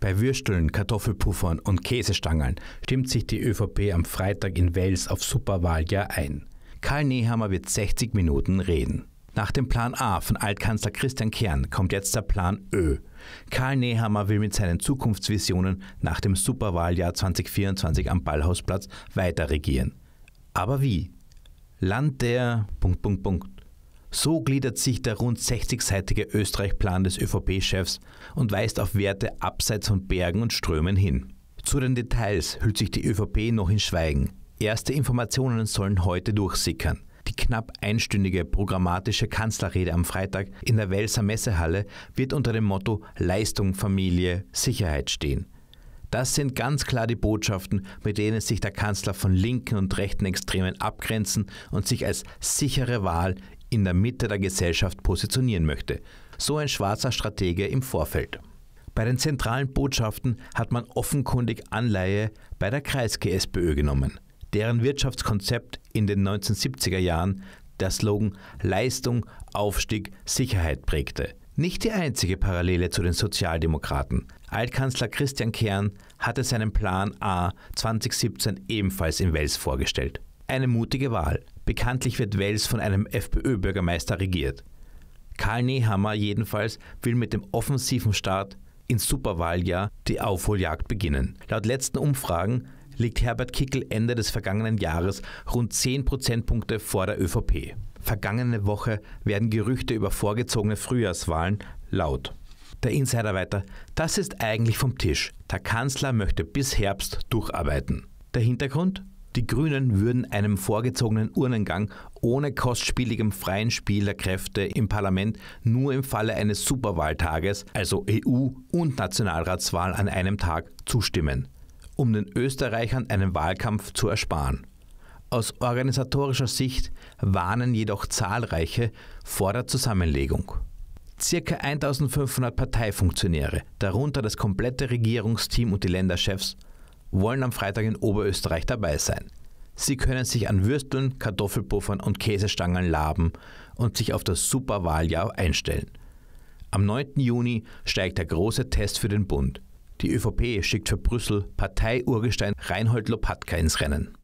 Bei Würsteln, Kartoffelpuffern und Käsestangeln stimmt sich die ÖVP am Freitag in Wels auf Superwahljahr ein. Karl Nehammer wird 60 Minuten reden. Nach dem Plan A von Altkanzler Christian Kern kommt jetzt der Plan Ö. Karl Nehammer will mit seinen Zukunftsvisionen nach dem Superwahljahr 2024 am Ballhausplatz weiter regieren. Aber wie? Land der... Punkt, Punkt, Punkt. So gliedert sich der rund 60-seitige Österreich-Plan des ÖVP-Chefs und weist auf Werte abseits von Bergen und Strömen hin. Zu den Details hüllt sich die ÖVP noch in Schweigen. Erste Informationen sollen heute durchsickern. Die knapp einstündige programmatische Kanzlerrede am Freitag in der Welser Messehalle wird unter dem Motto Leistung, Familie, Sicherheit stehen. Das sind ganz klar die Botschaften, mit denen sich der Kanzler von linken und rechten Extremen abgrenzen und sich als sichere Wahl in der Mitte der Gesellschaft positionieren möchte. So ein schwarzer Stratege im Vorfeld. Bei den zentralen Botschaften hat man offenkundig Anleihe bei der Kreis-GSPÖ genommen, deren Wirtschaftskonzept in den 1970er Jahren der Slogan Leistung, Aufstieg, Sicherheit prägte. Nicht die einzige Parallele zu den Sozialdemokraten. Altkanzler Christian Kern hatte seinen Plan A 2017 ebenfalls in Wels vorgestellt. Eine mutige Wahl, Bekanntlich wird Wels von einem FPÖ-Bürgermeister regiert. Karl Nehammer jedenfalls will mit dem offensiven Start ins Superwahljahr die Aufholjagd beginnen. Laut letzten Umfragen liegt Herbert Kickel Ende des vergangenen Jahres rund 10 Prozentpunkte vor der ÖVP. Vergangene Woche werden Gerüchte über vorgezogene Frühjahrswahlen laut. Der Insider weiter, das ist eigentlich vom Tisch. Der Kanzler möchte bis Herbst durcharbeiten. Der Hintergrund? Die Grünen würden einem vorgezogenen Urnengang ohne kostspieligem freien Spiel der Kräfte im Parlament nur im Falle eines Superwahltages, also EU- und Nationalratswahl an einem Tag, zustimmen, um den Österreichern einen Wahlkampf zu ersparen. Aus organisatorischer Sicht warnen jedoch zahlreiche vor der Zusammenlegung. Circa 1500 Parteifunktionäre, darunter das komplette Regierungsteam und die Länderchefs, wollen am Freitag in Oberösterreich dabei sein. Sie können sich an Würsteln, Kartoffelpuffern und Käsestangen laben und sich auf das Superwahljahr einstellen. Am 9. Juni steigt der große Test für den Bund. Die ÖVP schickt für Brüssel Parteiurgestein Reinhold Lopatka ins Rennen.